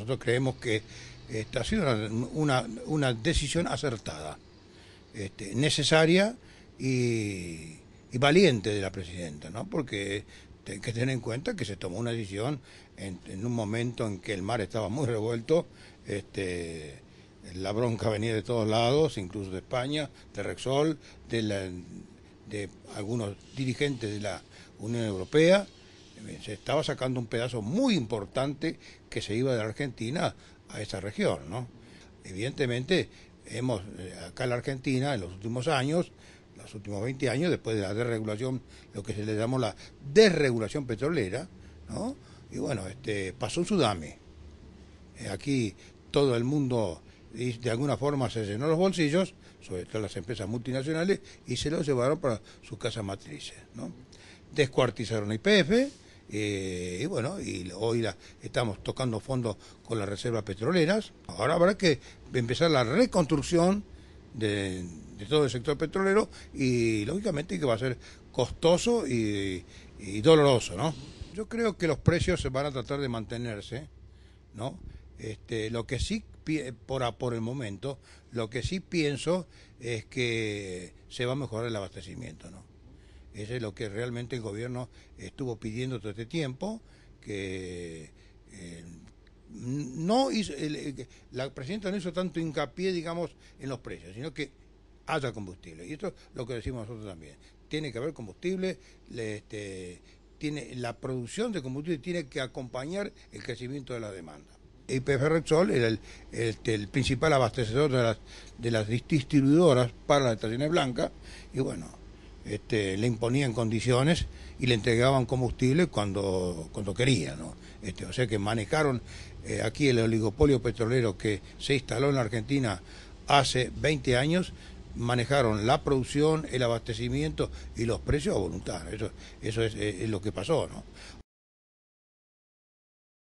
Nosotros creemos que esta ha sido una, una, decisión acertada, este, necesaria y, valiente de la presidenta, ¿no? porque hay que tener en cuenta que se tomó una decisión en, un momento en que el mar estaba muy revuelto, este, la bronca venía de todos lados, incluso de España, de Rexol, de, de algunos dirigentes de la Unión Europea se estaba sacando un pedazo muy importante que se iba de la Argentina a esa región, ¿no? Evidentemente, hemos, eh, acá en la Argentina, en los últimos años, los últimos 20 años, después de la desregulación, lo que se le llamó la desregulación petrolera, Y bueno, este, pasó un tsunami. Eh, aquí todo el mundo de alguna forma se llenó los bolsillos, sobre todo las empresas multinacionales, y se los llevaron para sus casas matrices, ¿no? Descuartizaron IPF, eh, y bueno, y hoy estamos tocando fondos con las reservas petroleras. Ahora habrá que empezar la reconstrucción de, todo el sector petrolero y lógicamente que va a ser costoso y, doloroso, ¿no? Yo creo que los precios se van a tratar de mantenerse, ¿no? Este, lo que sí por, por el momento, lo que sí pienso es que se va a mejorar el abastecimiento, ¿no? Eso es lo que realmente el gobierno estuvo pidiendo todo este tiempo, que eh, no la presidenta no hizo tanto hincapié, digamos, en los precios, sino que haya combustible. Y esto es lo que decimos nosotros también. Tiene que haber combustible, este, tiene, la producción de combustible tiene que acompañar el crecimiento de la demanda. YPF Repsol era el, este, el, principal abastecedor de las, de las distribuidoras para las estaciones blancas y bueno, este, le imponían condiciones y le entregaban combustible cuando, cuando querían. Este, o sea que manejaron eh, aquí el oligopolio petrolero que se instaló en la Argentina hace 20 años, manejaron la producción, el abastecimiento y los precios a voluntad. Eso, eso es, lo que pasó. ¿no?